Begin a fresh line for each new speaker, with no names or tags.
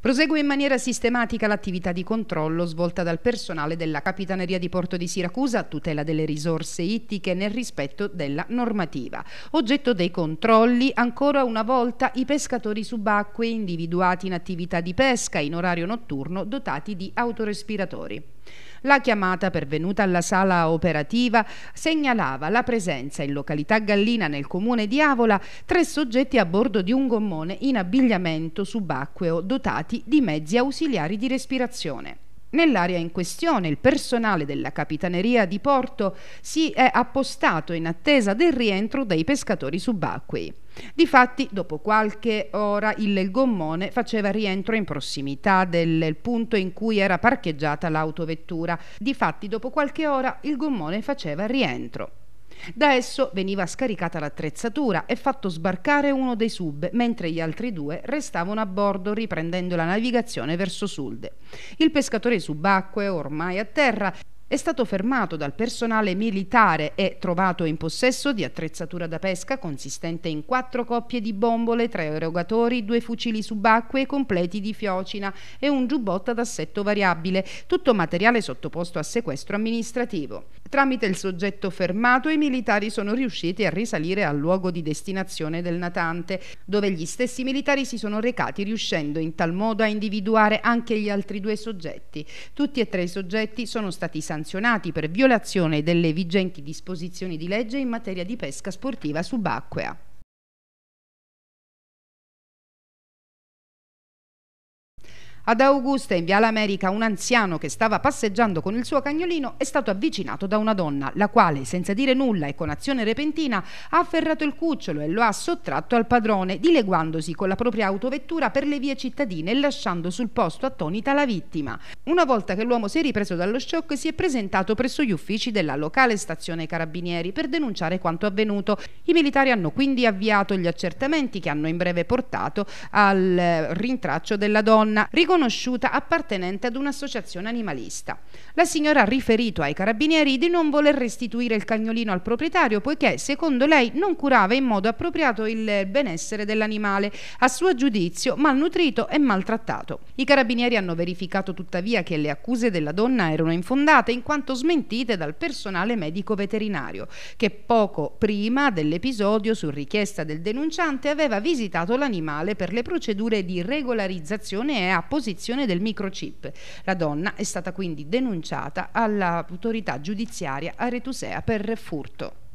Prosegue in maniera sistematica l'attività di controllo svolta dal personale della Capitaneria di Porto di Siracusa a tutela delle risorse ittiche nel rispetto della normativa. Oggetto dei controlli ancora una volta i pescatori subacquei individuati in attività di pesca in orario notturno dotati di autorespiratori. La chiamata pervenuta alla sala operativa segnalava la presenza in località Gallina nel comune di Avola tre soggetti a bordo di un gommone in abbigliamento subacqueo dotati di mezzi ausiliari di respirazione. Nell'area in questione il personale della Capitaneria di Porto si è appostato in attesa del rientro dei pescatori subacquei. Difatti, dopo qualche ora, il gommone faceva rientro in prossimità del punto in cui era parcheggiata l'autovettura. Difatti, dopo qualche ora, il gommone faceva rientro. Da esso veniva scaricata l'attrezzatura e fatto sbarcare uno dei sub, mentre gli altri due restavano a bordo riprendendo la navigazione verso Sulde. Il pescatore subacqueo, ormai a terra, è stato fermato dal personale militare e trovato in possesso di attrezzatura da pesca consistente in quattro coppie di bombole, tre erogatori, due fucili subacquei completi di fiocina e un giubbotto ad assetto variabile, tutto materiale sottoposto a sequestro amministrativo. Tramite il soggetto fermato i militari sono riusciti a risalire al luogo di destinazione del natante, dove gli stessi militari si sono recati riuscendo in tal modo a individuare anche gli altri due soggetti. Tutti e tre i soggetti sono stati sanzionati per violazione delle vigenti disposizioni di legge in materia di pesca sportiva subacquea. Ad Augusta, in Viale America, un anziano che stava passeggiando con il suo cagnolino è stato avvicinato da una donna, la quale, senza dire nulla e con azione repentina, ha afferrato il cucciolo e lo ha sottratto al padrone, dileguandosi con la propria autovettura per le vie cittadine e lasciando sul posto attonita la vittima. Una volta che l'uomo si è ripreso dallo shock, si è presentato presso gli uffici della locale stazione Carabinieri per denunciare quanto avvenuto. I militari hanno quindi avviato gli accertamenti che hanno in breve portato al eh, rintraccio della donna. Ricon riconosciuta appartenente ad un'associazione animalista. La signora ha riferito ai carabinieri di non voler restituire il cagnolino al proprietario poiché, secondo lei, non curava in modo appropriato il benessere dell'animale, a suo giudizio malnutrito e maltrattato. I carabinieri hanno verificato tuttavia che le accuse della donna erano infondate in quanto smentite dal personale medico veterinario, che poco prima dell'episodio, su richiesta del denunciante, aveva visitato l'animale per le procedure di regolarizzazione e apposizione posizione del microchip. La donna è stata quindi denunciata all'autorità giudiziaria aretusea per furto.